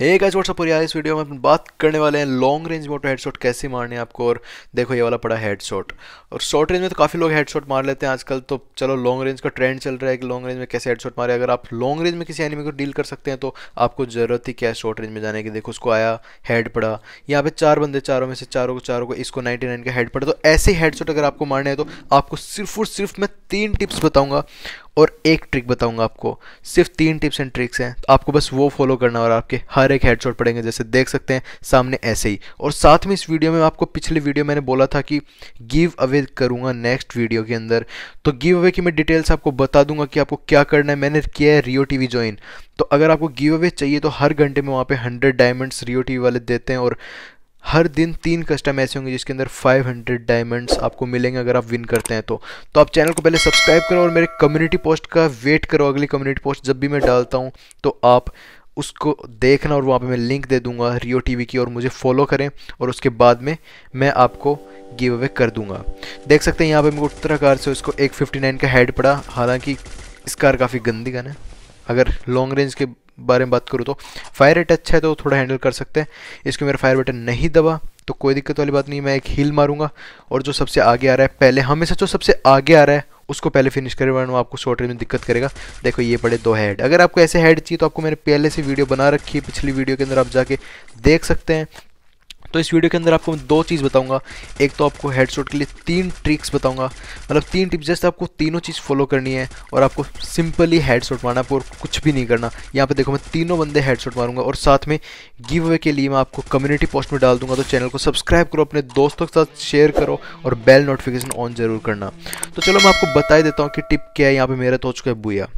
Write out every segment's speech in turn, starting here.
hey guys what's up और यार इस वीडियो में अपन बात करने वाले हैं लॉन्ग रेंज में ऑटो हेडशॉट कैसे मारने हैं आपको और देखो ये वाला पड़ा हेडशॉट और शॉर्ट रेंज में तो काफ़ी लोग हेडशॉट मार लेते हैं आजकल तो चलो लॉन्ग रेंज का ट्रेंड चल रहा है कि लॉन्ग रेंज में कैसे हेडशॉट मारे अगर आप लॉन्ग रेंज में किसी एनिमी को डील कर सकते हैं तो आपको ज़रूरत ही क्या शॉर्ट रेंज में जाने की देखो उसको आया हेड पड़ा यहाँ पे चार बंदे चारों में से चारों को चारों को इसको 99 का हेड पड़ा तो ऐसे हेडशॉट अगर आपको मारने हैं तो आपको सिर्फ और सिर्फ मैं तीन टिप्स बताऊँगा और एक ट्रिक बताऊंगा आपको सिर्फ तीन टिप्स एंड ट्रिक्स हैं तो आपको बस वो फॉलो करना और आपके हर एक हेडशॉट पड़ेंगे जैसे देख सकते हैं सामने ऐसे ही और साथ में इस वीडियो में आपको पिछले वीडियो मैंने बोला था कि गिव अवे करूंगा नेक्स्ट वीडियो के अंदर तो गिव अवे की मैं डिटेल्स आपको बता दूंगा कि आपको क्या करना है मैंने किया है रियो टी ज्वाइन तो अगर आपको गिव अवे चाहिए तो हर घंटे में वहाँ पर हंड्रेड डायमंड्स रियो टी वाले देते हैं और हर दिन तीन कस्टम ऐसे होंगे जिसके अंदर 500 डायमंड्स आपको मिलेंगे अगर आप विन करते हैं तो तो आप चैनल को पहले सब्सक्राइब करो और मेरे कम्युनिटी पोस्ट का वेट करो अगली कम्युनिटी पोस्ट जब भी मैं डालता हूँ तो आप उसको देखना और वहाँ पे मैं लिंक दे दूंगा रियो टीवी की और मुझे फॉलो करें और उसके बाद में मैं आपको गिव अवे कर दूंगा देख सकते हैं यहाँ पर मेरे को से उसको एक का हेड पड़ा हालाँकि इस कार काफ़ी गंदी गन है अगर लॉन्ग रेंज के बारे में बात करूँ तो फायर रेट अच्छा है तो थोड़ा हैंडल कर सकते हैं इसको मेरा फायर बटन नहीं दबा तो कोई दिक्कत वाली बात नहीं मैं एक हील मारूंगा और जो सबसे आगे आ रहा है पहले हमेशा जो सबसे आगे आ रहा है उसको पहले फिनिश करें वरना आपको शॉर्ट रेंज में दिक्कत करेगा देखो ये पड़े दो हेड अगर आपको ऐसे हेड चाहिए तो आपको मैंने पहले से वीडियो बना रखी है पिछली वीडियो के अंदर आप जाके देख सकते हैं तो इस वीडियो के अंदर आपको दो चीज़ बताऊँगा एक तो आपको हेडशॉट के लिए तीन ट्रिक्स बताऊँगा मतलब तीन टिप्स जस्ट आपको तीनों चीज़ फॉलो करनी है और आपको सिंपली हेडशॉट मारना और कुछ भी नहीं करना यहाँ पर देखो मैं तीनों बंदे हेडशॉट मारूंगा और साथ में गिव अवे के लिए मैं आपको कम्युनिटी पोस्ट में डाल दूंगा तो चैनल को सब्सक्राइब करो अपने दोस्तों के साथ शेयर करो और बेल नोटिफिकेशन ऑन जरूर करना तो चलो मैं आपको बता देता हूँ कि टिप क्या है यहाँ पर मेरा तो हो चुका है बुया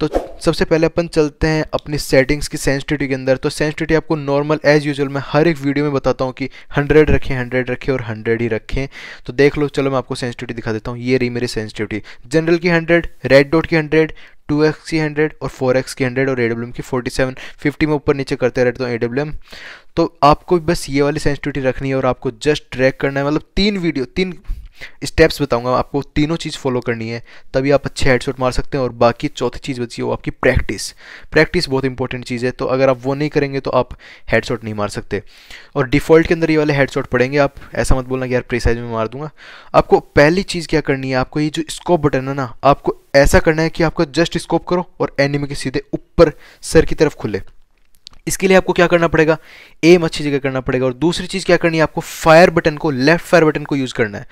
तो सबसे पहले अपन चलते हैं अपनी सेटिंग्स की सेंसिटिविटी के अंदर तो सेंसिटिविटी आपको नॉर्मल एज यूजुअल मैं हर एक वीडियो में बताता हूँ कि हंड्रेड रखें हंड्रेड रखें और हंड्रेड ही रखें तो देख लो चलो मैं आपको सेंसिटिविटी दिखा देता हूँ ये रही मेरी सेंसिटिविटी जनरल की हंड्रेड रेड डॉट की हंड्रेड टू एक्स की हंड्रेड और फोर एक्स की हंड्रेड और ए डब्ल्यू एम की फोर्टी सेवन फिफ्टी में ऊपर नीचे करते रहते हो ए डब्ल्यू एम तो आपको बस ये वाली सेंसिटिविटी रखनी है और आपको जस्ट ट्रैक करना है मतलब तीन वीडियो तीन स्टेप्स बताऊंगा आपको तीनों चीज़ फॉलो करनी है तभी आप अच्छे हेडसेट मार सकते हैं और बाकी चौथी चीज़ बची वो आपकी प्रैक्टिस प्रैक्टिस बहुत इंपॉर्टेंट चीज़ है तो अगर आप वो नहीं करेंगे तो आप हेडसेट नहीं मार सकते और डिफ़ॉल्ट के अंदर ये वाले हेडसेट पड़ेंगे आप ऐसा मत बोलना कि यार प्रेसाइज में मार दूंगा आपको पहली चीज़ क्या करनी है आपको ये जो स्कोप बटन है ना आपको ऐसा करना है कि आपको जस्ट स्कोप करो और एनिमी के सीधे ऊपर सर की तरफ खुले इसके लिए आपको क्या करना पड़ेगा एम अच्छी जगह करना पड़ेगा और दूसरी चीज़ क्या करनी है आपको फायर बटन को लेफ्ट फायर बटन को यूज़ करना है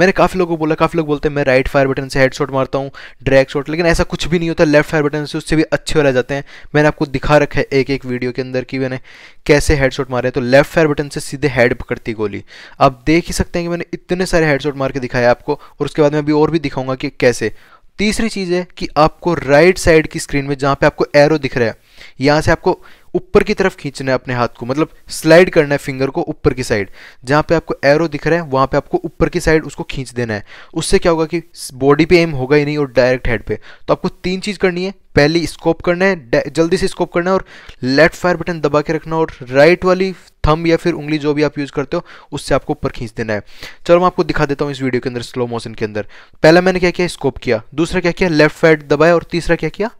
मैंने काफ़ी लोगों को बोला काफ़ी लोग बोलते हैं मैं राइट फायर बटन से हेड शॉट मारता हूँ ड्रैग शॉट लेकिन ऐसा कुछ भी नहीं होता लेफ्ट फायर बटन से उससे भी अच्छे वाले जाते हैं मैंने आपको दिखा रखा है एक एक वीडियो के अंदर कि मैंने कैसे हेड शॉट मारे तो लेफ्ट फायर बटन से सीधे हेड पकड़ती गोली आप देख ही सकते हैं कि मैंने इतने सारे हेड शॉट मार के दिखाया आपको और उसके बाद मैं अभी और भी दिखाऊंगा कि कैसे तीसरी चीज़ है कि आपको राइट साइड की स्क्रीन में जहाँ पे आपको एरो दिख रहा है यहाँ से आपको ऊपर की तरफ खींचना है अपने हाथ को मतलब स्लाइड करना है फिंगर को ऊपर की साइड जहां पे आपको एरो दिख रहा है वहां पे आपको ऊपर की साइड उसको खींच देना है उससे क्या होगा कि बॉडी पे एम होगा ही नहीं और डायरेक्ट हेड पे तो आपको तीन चीज़ करनी है पहली स्कोप करना है जल्दी से स्कोप करना है और लेफ्ट फायर बटन दबा के रखना और राइट वाली थंब या फिर उंगली जो भी आप यूज़ करते हो उससे आपको ऊपर खींच देना है चलो मैं आपको दिखा देता हूँ इस वीडियो के अंदर स्लो मोशन के अंदर पहला मैंने क्या किया स्कोप किया दूसरा क्या किया लेफ्ट फायर दबाया और तीसरा क्या किया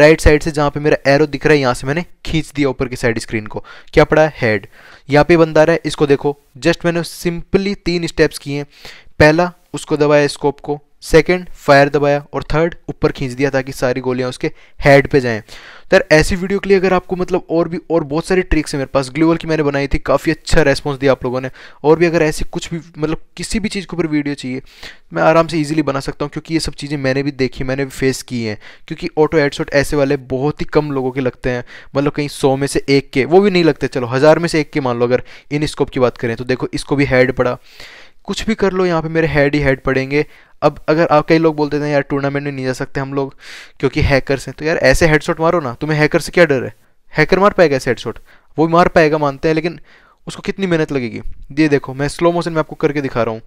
राइट साइड से जहाँ पे मेरा एरो दिख रहा है यहाँ से मैंने खींच दिया ऊपर की साइड स्क्रीन को क्या पड़ा है हेड यहाँ पे बंदा रहा है इसको देखो जस्ट मैंने सिंपली तीन स्टेप्स किए हैं पहला उसको दबाया स्कोप को सेकंड फायर दबाया और थर्ड ऊपर खींच दिया ताकि सारी गोलियां उसके हेड पे जाएं तो यार ऐसी वीडियो के लिए अगर आपको मतलब और भी और बहुत सारी ट्रिक्स हैं मेरे पास ग्लूवल की मैंने बनाई थी काफ़ी अच्छा रेस्पॉन्स दिया आप लोगों ने और भी अगर ऐसी कुछ भी मतलब किसी भी चीज़ के ऊपर वीडियो चाहिए मैं आराम से ईजिली बना सकता हूँ क्योंकि ये सब चीज़ें मैंने भी देखी मैंने भी फेस की हैं क्योंकि ऑटो एडसोट ऐसे वाले बहुत ही कम लोगों के लगते हैं मतलब कहीं सौ में से एक के वो भी नहीं लगते चलो हज़ार में से एक के मान लो अगर इन स्कोप की बात करें तो देखो इसको भी हेड पड़ा कुछ भी कर लो यहाँ पे मेरे हेड ही हेड पड़ेंगे अब अगर आप कई लोग बोलते थे यार टूर्नामेंट में नहीं जा सकते हम लोग क्योंकि हैकर्स हैं तो यार ऐसे हेडशॉट मारो ना तुम्हें हैकर से क्या डर है हैकर मार पाएगा ऐसे हेडशॉट वो मार पाएगा मानते हैं लेकिन उसको कितनी मेहनत लगेगी ये देखो मैं स्लो मोशन में आपको करके दिखा रहा हूँ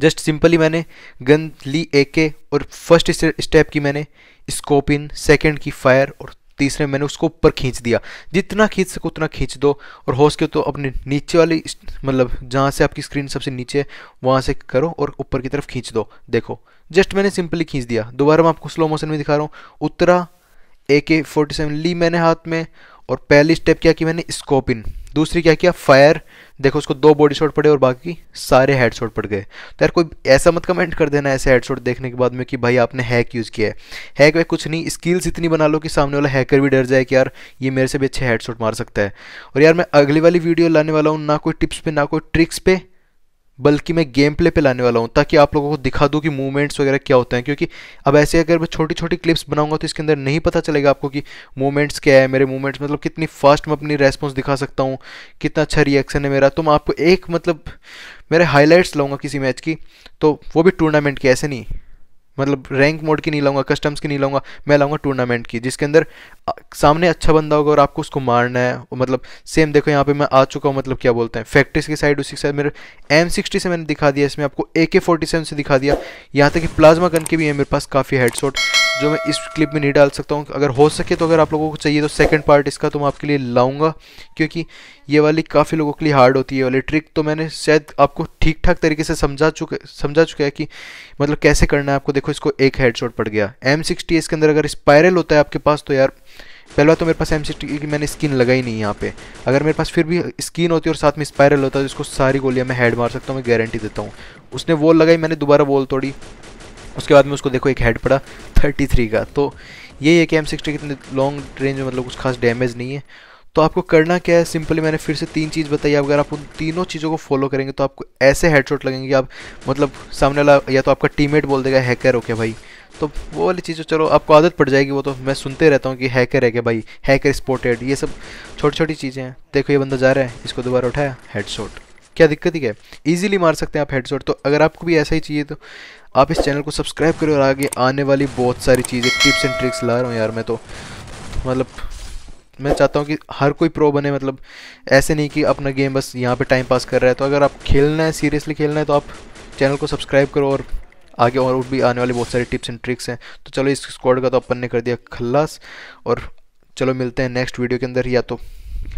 जस्ट सिंपली मैंने गन ली ए के और फर्स्ट स्टेप की मैंने स्कोप इन सेकेंड की फायर और तीसरे मैंने उसको ऊपर खींच दिया जितना खींच सको उतना खींच दो और हो सके तो अपने नीचे वाली मतलब जहाँ से आपकी स्क्रीन सबसे नीचे वहाँ से करो और ऊपर की तरफ खींच दो देखो जस्ट मैंने सिंपली खींच दिया दोबारा मैं आपको स्लो मोशन में दिखा रहा हूँ उतरा ए के फोर्टी सेवन ली मैंने हाथ में और पहली स्टेप क्या कि मैंने स्कोपिन दूसरी क्या किया फायर देखो उसको दो बॉडी शॉट पड़े और बाकी सारे हेड शॉट पड़ गए तो यार कोई ऐसा मत कमेंट कर देना ऐसे हेड शॉट देखने के बाद में कि भाई आपने हैक यूज़ किया है हैक वैक कुछ नहीं स्किल्स इतनी बना लो कि सामने वाला हैकर भी डर जाए कि यार ये मेरे से भी अच्छे हेड शॉट मार सकता है और यार मैं अगली वाली वीडियो लाने वाला हूँ ना कोई टिप्स पे ना कोई ट्रिक्स पे बल्कि मैं गेम प्ले पे लाने वाला हूँ ताकि आप लोगों को दिखा दूँ कि मूवमेंट्स वगैरह क्या होते हैं क्योंकि अब ऐसे अगर मैं छोटी छोटी क्लिप्स बनाऊंगा तो इसके अंदर नहीं पता चलेगा आपको कि मूवमेंट्स क्या है मेरे मूवमेंट्स मतलब कितनी फास्ट मैं अपनी रेस्पॉन्स दिखा सकता हूँ कितना अच्छा रिएक्शन है मेरा तो मैं आपको एक मतलब मेरे हाईलाइट्स लाऊंगा किसी मैच की तो वो भी टूर्नामेंट के ऐसे नहीं मतलब रैंक मोड की नहीं लाऊंगा कस्टम्स की नहीं लाऊंगा मैं लाऊंगा टूर्नामेंट की जिसके अंदर सामने अच्छा बंदा होगा और आपको उसको मारना है मतलब सेम देखो यहाँ पे मैं आ चुका हूँ मतलब क्या बोलते हैं फैक्ट्रीज की साइड उसी के साइड मेरे एम सिक्सटी से मैंने दिखा दिया इसमें आपको ए के फोर्टी सेवन से दिखा दिया यहाँ तक कि प्लाज्मा गन के भी है मेरे पास काफ़ी हेडशॉट जो मैं इस क्लिप में नहीं डाल सकता हूँ अगर हो सके तो अगर आप लोगों को चाहिए तो सेकंड पार्ट इसका तो मैं आपके लिए लाऊंगा क्योंकि ये वाली काफ़ी लोगों के लिए हार्ड होती है वाली ट्रिक तो मैंने शायद आपको ठीक ठाक तरीके से समझा चुके समझा चुका है कि मतलब कैसे करना है आपको देखो इसको एक हेड पड़ गया एम इसके अंदर अगर स्पायरल होता है आपके पास तो यार पहला तो मेरे पास एम की मैंने स्किन लगाई नहीं यहाँ पे अगर मेरे पास फिर भी स्किन होती है और साथ में स्पायरल होता है तो इसको सारी गोलियाँ मैं हेड मार सकता हूँ मैं गारंटी देता हूँ उसने वॉल लगाई मैंने दोबारा वॉल तोड़ी उसके बाद में उसको देखो एक हेड पड़ा थ्री का तो ये है कि एम सिक्सटी कितने लॉन्ग रेंज में मतलब कुछ खास डैमेज नहीं है तो आपको करना क्या है सिंपली मैंने फिर से तीन चीज़ बताई अगर आप उन तीनों चीज़ों को फॉलो करेंगे तो आपको ऐसे हेडशॉट लगेंगे कि आप मतलब सामने वाला या तो आपका टीममेट बोल देगा हैकर ओके भाई तो वो वाली चीज़ चलो आपको आदत पड़ जाएगी वो तो मैं सुनते रहता हूँ कि हैकर है क्या भाई हैकर स्पोर्टेड ये सब छोटी छोटी चीज़ें हैं देखो ये बंदा जा रहा है इसको दोबारा उठाया हेडशॉट क्या दिक्कत ही है ईजिली मार सकते हैं आप हेडशॉट तो अगर आपको भी ऐसा ही चाहिए तो आप इस चैनल को सब्सक्राइब करें और आगे आने वाली बहुत सारी चीज़ें टिप्स एंड ट्रिक्स ला रहा हूँ यार मैं तो मतलब मैं चाहता हूँ कि हर कोई प्रो बने मतलब ऐसे नहीं कि अपना गेम बस यहाँ पे टाइम पास कर रहा है तो अगर आप खेलना है सीरियसली खेलना है तो आप चैनल को सब्सक्राइब करो और आगे और भी आने वाली बहुत सारी टिप्स एंड ट्रिक्स हैं तो चलो इस स्क्वाड का तो अपन ने कर दिया खल्लास और चलो मिलते हैं नेक्स्ट वीडियो के अंदर या तो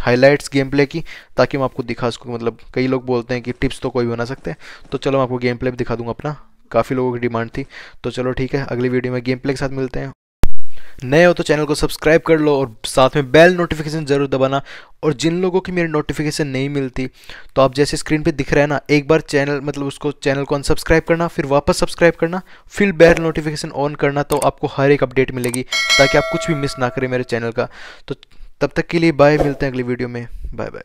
हाईलाइट्स गेम प्ले की ताकि मैं आपको दिखा सकूँ मतलब कई लोग बोलते हैं कि टिप्स तो कोई बना सकते हैं तो चलो मैं आपको गेम प्ले भी दिखा दूँगा अपना काफ़ी लोगों की डिमांड थी तो चलो ठीक है अगली वीडियो में गेम प्ले के साथ मिलते हैं नए हो तो चैनल को सब्सक्राइब कर लो और साथ में बेल नोटिफिकेशन ज़रूर दबाना और जिन लोगों की मेरी नोटिफिकेशन नहीं मिलती तो आप जैसे स्क्रीन पे दिख रहा है ना एक बार चैनल मतलब उसको चैनल को अनसब्सक्राइब करना फिर वापस सब्सक्राइब करना फिर बेल नोटिफिकेशन ऑन करना तो आपको हर एक अपडेट मिलेगी ताकि आप कुछ भी मिस ना करें मेरे चैनल का तो तब तक के लिए बाय मिलते हैं अगली वीडियो में बाय बाय